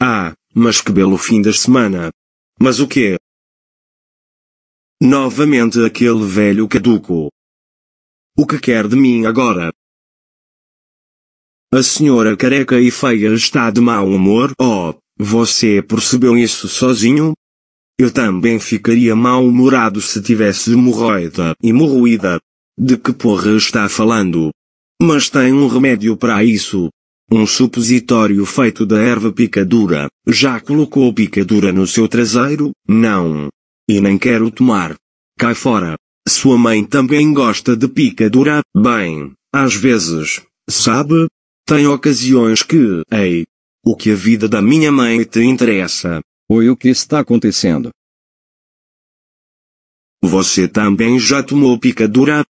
Ah, mas que belo fim da semana! Mas o quê? Novamente aquele velho caduco. O que quer de mim agora? A senhora careca e feia está de mau humor. Oh, você percebeu isso sozinho? Eu também ficaria mal-humorado se tivesse hemorroida e morruída. De que porra está falando? Mas tem um remédio para isso um supositório feito da erva picadura, já colocou picadura no seu traseiro? Não. E nem quero tomar. Cai fora. Sua mãe também gosta de picadura, bem, às vezes, sabe? Tem ocasiões que, ei, o que a vida da minha mãe te interessa? Oi, o que está acontecendo? Você também já tomou picadura?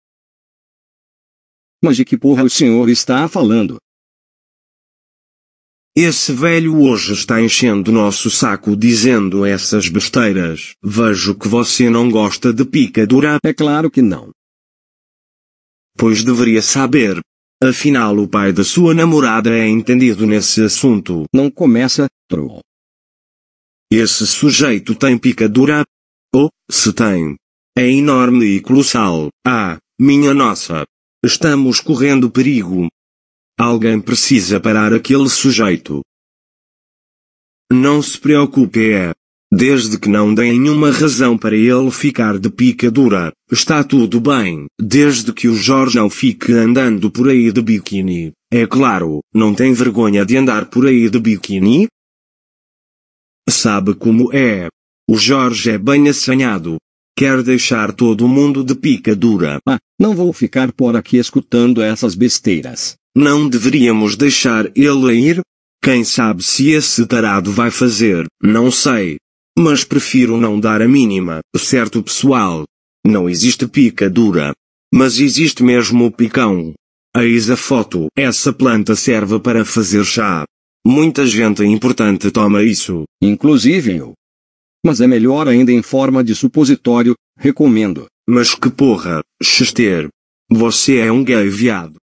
Mas de que porra o senhor está falando? Esse velho hoje está enchendo nosso saco dizendo essas besteiras. Vejo que você não gosta de picadura. É claro que não. Pois deveria saber. Afinal, o pai da sua namorada é entendido nesse assunto. Não começa, troll. Esse sujeito tem picadura? Oh, se tem. É enorme e colossal. Ah, minha nossa. Estamos correndo perigo. Alguém precisa parar aquele sujeito. Não se preocupe, é. Desde que não dê nenhuma razão para ele ficar de pica dura, está tudo bem. Desde que o Jorge não fique andando por aí de biquíni, é claro, não tem vergonha de andar por aí de biquíni? Sabe como é? O Jorge é bem assanhado, Quer deixar todo mundo de pica dura. Ah, não vou ficar por aqui escutando essas besteiras. Não deveríamos deixar ele ir? Quem sabe se esse tarado vai fazer, não sei. Mas prefiro não dar a mínima, certo pessoal? Não existe pica dura. Mas existe mesmo o picão. Eis a foto. Essa planta serve para fazer chá. Muita gente importante toma isso. Inclusive eu mas é melhor ainda em forma de supositório, recomendo. Mas que porra, Chester. Você é um gay viado.